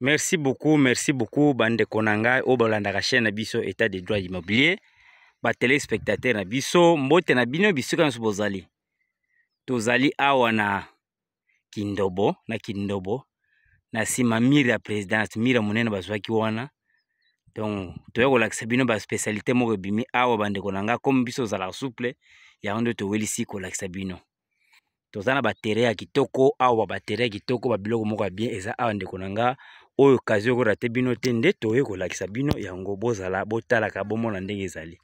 merci beaucoup merci beaucoup bandeko na ngai oyo balandaka chaîne na biso état de droit immobilier batelespectateur na biso mbote na bino bisika nyonso bozali tozali awa na kindobo na kindobo na nsima mire ya présidence mire ya monene bazwaki wana donc toya kolakisa bino baspécialité moko ebimi awa bandeko na ngai komi biso ozalaka souple yango nde towelisi kolakisa bino toza na batere ya kitoko awa batere ya kitoko babiloko moko ya bien eza awa ndeko na nga oyo kazi okoyeba te bino te nde toye kolakisa bino yango bozala botalaka bomona ndenge ezali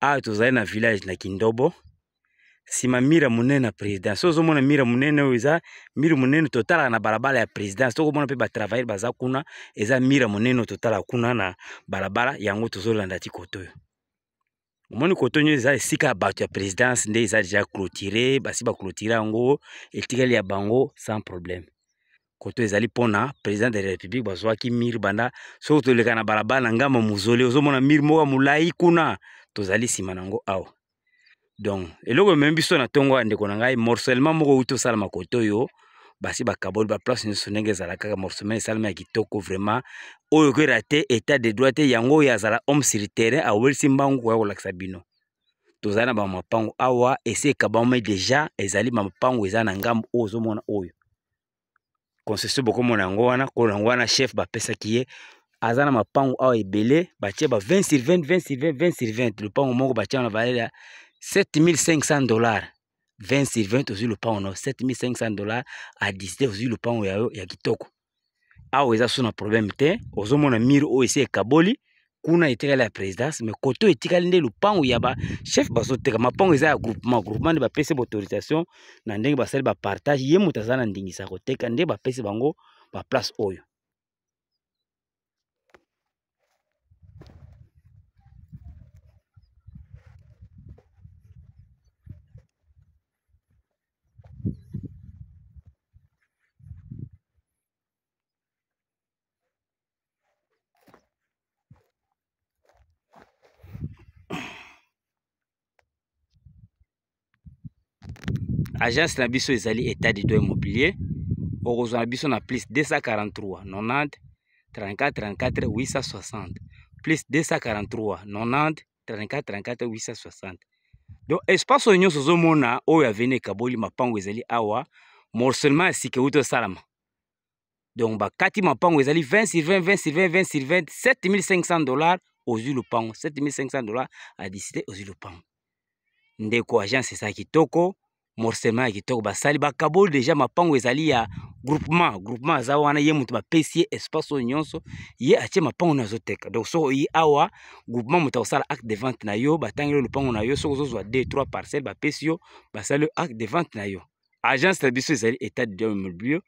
awa tozali na village na kindobo nsima mire ya monene na présidence so ozomona mire ya monene oyo eza mire monene totalaka na balabala ya présidence tokomona mpe batravailleur baza kuna eza mire ya monene oyo totalaka kuna na balabala yango tozolanda ti kote oyo omoni kote oyo eza esika ya bato ya présidence nde eza deja clôture basi baclôture yango etikali ya bango sans problème koto ezali mpona président de la république bazwaki mire banda soki toleka na balabala na ngambo mozole ozomona mire moko ya molai kuna tozali nsima na yango awa donc eloko ememi biso na ntongo ya ndeko na ngai morcellement moko outi osalama koto oyo basi bakaboli baplace nyonso ndenge ezala kaka morcellement esalama ya kitoko vraiment oyo okoyira te état de droit te yango oyo azala homme sur terrain awelisi mbangu koya kolakisa bino tozali na bamapango awa esi ekabamai deja ezali bamapango eza na ngambo oyo ozomona oyo concession bokomona yango wana kolo yango wana chef bapesaki ye aza na mapango awa ebele batie ba 20 sur 20 20 sur 20 20 sur 20 lopango moko batie na valeur ya 7500 dollars 20 sur 20 ozwi lopango na 7500 dollars adiside ozwi lopango ya yo ya kitoko awa eza so na probleme te ozomona mire oyo esi ekaboli kuna etikali ya présidence mais kote oyo etikali nde lupango ya bachef bazoteka mapango eza ya groupement groupement nde bapesi baautorisation na ndenge basali bapartage ye moto aza na ndingisa ya koteka nde bapesi bango baplace oyo agence na biso ezali etat de droit immobilier okozwa na biso na plus 243 90 34 34 860 plus 243 90 34 34 860 donc espace oyo nyonso ozomona oyo aveni ekaboli mapango ezali awa morcellement ya sika euti osalama donc bakati mapango ezali 20 sur 20 20 sur 20 20 sur 20 7500 dollars ozwi lopango 7500 dollars adisite ozwi lopango ndeko agence eza kitoko morcellement ya kitoko basali bakaboli deja mapango ezali ya groupement groupement aza wana ye moto bapesi ye espace oyo nyonso ye atie mapango na azoteka donc soki oyi awa groupement moto akosala acte de vente na yo batangeli lopango na yo soki ozozwa 2 3 parcelle bapesi yo basali yo acte de vente na yo agence na biso ezali état de dom immobilier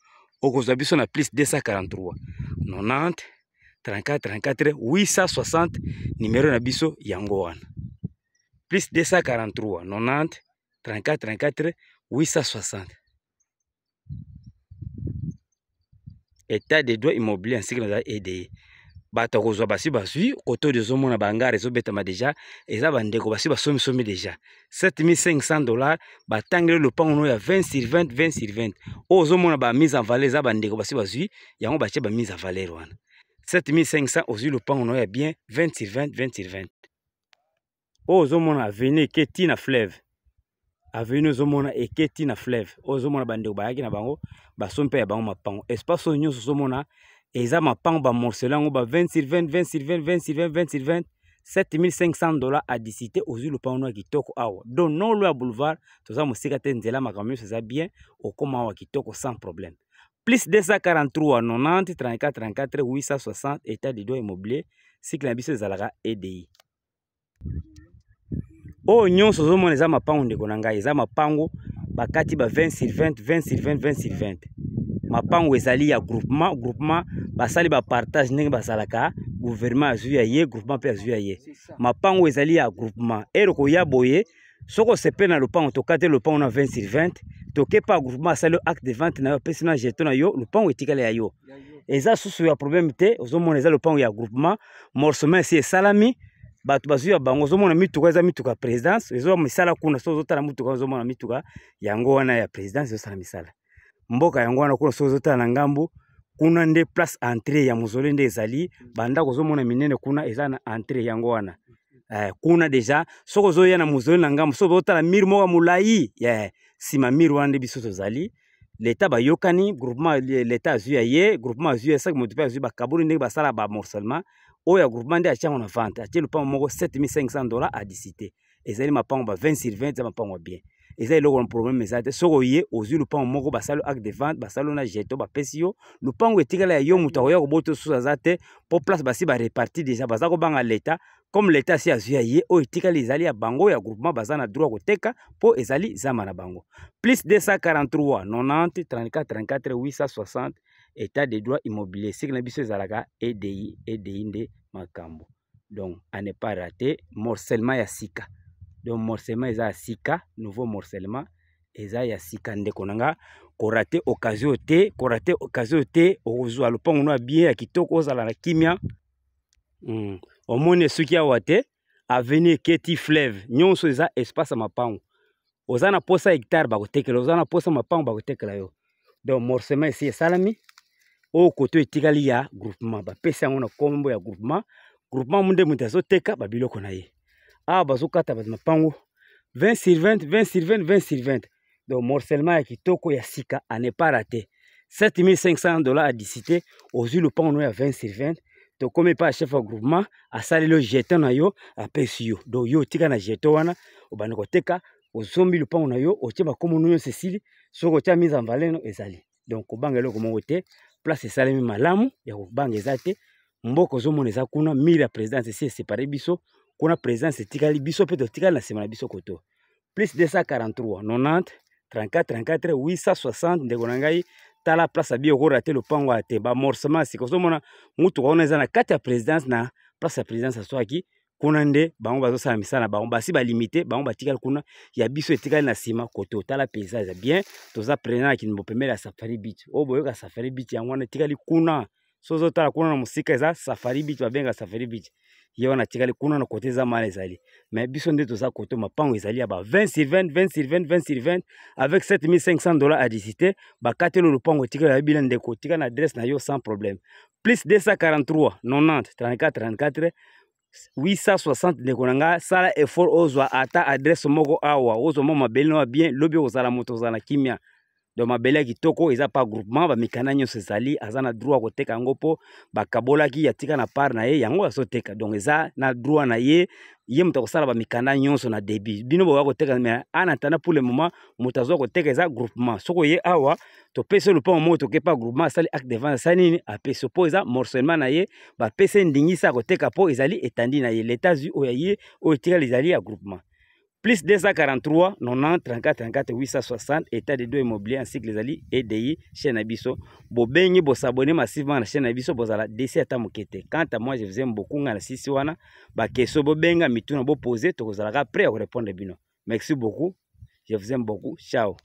okozwa biso na plus 243 90 34 34 860 nimero na biso yango wana plus 243 90 34 34 860 etat de droit immobilier ainsi naza edeye bato akozwa basi bazwi kote oyo ezomona bangare ezobetama deja eza bandeko basi basomisomi deja 7500 dollar batangeli lopango no ya 20 sur 20 20 sur 20 oyo ozomona bamise en valeur eza bandeko basi bazwi yango batie bamise en valeur wana 7500 ozwi lopango no ya bien 20 sur 20 20 sur 20 oyo ozomona aveni eketi na fleuve avenue ozomona eketi na fleuve oyo oh, ozomona bandeko bayaki na bango baso mpe ya bango mapango espace oyo nyonso ozomona eza mapango bamorcelo yango ba 20 sur 20 20 sur 20 20 sur 20 20 sur 20 7500 dollars adisite ozwi lopango no ya kitoko awa don nolo ya boulevard toza mosika te nzela makambo nyonso eza bien okoma awa kitoko sans problème plus 243 90 34 34 860 etat de droit immobilier cycle na biso ezalaka edi oyo nyonso ozomona eza mapango ndeko na ngai eza mapango bakati ba 20 sur 20 20 sur 20 20 sur 20 mapango ezali ya groupement groupement basali bapartage ndenge bazalaka gouvernement azwi ya ye groupement mpe azwi ya ye mapango ezali ya groupement eloko ya boye soki osepe na lopango tokate lopango na 20 sur 20 tokepa groupement asali yo acte de vente na yo apesi na jeton na yo lopango etikala ya yo eza susu ya probleme te ozomona eza lopango ya groupement morcement esi esalami bato bazwi ya bango ozomona mituka eza mituka ya présidence ezoa misala kuna so ozotala mituka ozomona mituka yango wana ya présidence ezosala misala mboka yango wana kuna so ozotala na ngambu kuna nde place entrée ya mozole nde ezali bandako ozomona minene kuna eza na entrée yango wana eh, kuna deja soki ozoya na mozole na ngambu so ozotala mire moko ya molai yeah. nsima mire wana nde biso tozali leta bayokani groupement leta azwi ya ye groupement azwi ya saki moto mpe azwi bakaburi ndenge basala bamorcellement oyo agroupement nde atiango na vente atie lupango moko 7500 dollars adisite ezali mapango ba 20 sur 20 eza mapango ya bien eza eloko na probleme eza te soki oye ozwi lupango moko basali acte de vente basali na jeto bapesi yo lupango etikala ya yo moto akoya kobota osusu aza te mpo place basi bareparti deja baza kobanga leta comme leta asi azwi ya ye oyo etikali ezali ya bango ya groupement baza na droit koteka mpo ezali zamba na bango plus 243 90 34 34 860 état de droit immobilier soki na biso ezalaka edi edi nde makambo donc a ne pas rate morcellement ya sika donc morcellement eza ya sika nouveau morcellement eza ya sika ndeko na nga korate occasion te korate occasion te okozwa lopango no ya bien ya kitoko ozala na kimia mm. omoni soki awa te avenue eketi fleuve nyonso eza espace ya mapango oza na posa hectare bakotekela oza na posa mapango bakotekela yo donc morcement esi esalami oyo koto etikali ya groupement bapesa yango na nkombo ya groupement groupement munde moto azoteka babiloko na ye awa bazokata bato mapango 20 sur 20 20 sur 20 20 sur 20 donc morcellement ya kitoko ya sika anepara te 7500 dollars adisite ozwi lopango no ya 20 sur 20 tokómi mpe achef ya groupement asaleli yo jeton na yo apesi yo donc yo otika na jeton wana obandi koteka osombi lopango na yo otie bakombono nyonso esili soki otia mise en valeno ezali donc kobanga eloko moko te place esalemi malamu ya kobanga eza te mboka ozomona eza kuna mire ya présidence esi esepare biso kuna présidence etikali biso mpe totikali na nsima na biso koto plus 243 90 34 34 860 ndeko na ngai tala place abi okora te lopango ya te bamorsement sika ozomona mutuka wana eza na kati ya présidence na place ya présidence aswaki kuna nde bango bazosala misala na bango basi balimite bango batikali kuna ya biso etikali na nsima kote otala paysage bien toza prena na kinimbo pembele ya safari beach oyo boyoka safari beach yango wana etikali kuna so ozotala kuna na mosika eza safari beach babenga safari beach ye wana atikali kuna na kote eza mala ezali me biso nde toza kote mapango ezali ya ba 20 sur 20 20 sur 20 20 sur 20 avec 7500 dollars adicité bakateli lopango etikali ya bila ndeko tika na adresse na yo sans problème plus 243 90 34 34 860 ndeko na ngai sala effort ozwa ata adresse moko awa ozwa mwa mabele na mabien lobi okozala moto ozala na kimia donc mabele ya kitoko eza pa groupement bamikanda nyonso ezali aza na droit ya koteka yango mpo bakabolaki atika na part na ye yango azoteka donc eza na droit na ye ye moto akosala bamikanda nyonso na début bino bokoka koteka me ana tanda pour le moment moto azwa koteka eza groupement soko ye awa topesi lupango moko toke pa groupement asali acte de vente asali nini apesi mpo eza morcellement na ye bapesi ndingisa ya koteka mpo ezali etandi na ye letats unis oyo ya ye oyo etikali ezali ya groupement plus 243 90 34 34 860 état de droit immobilier ainsi que les ali EDI chaîne na biso bobengi bosabone massivement na chaîne na biso bozala DC ata moke te quant à moi je vous aime beaucoup nga na sisi wana bakestion bobenga mituna bopose tokozalaka prêt ya korépondre bino merci beaucoup je vous aime beaucoup ciao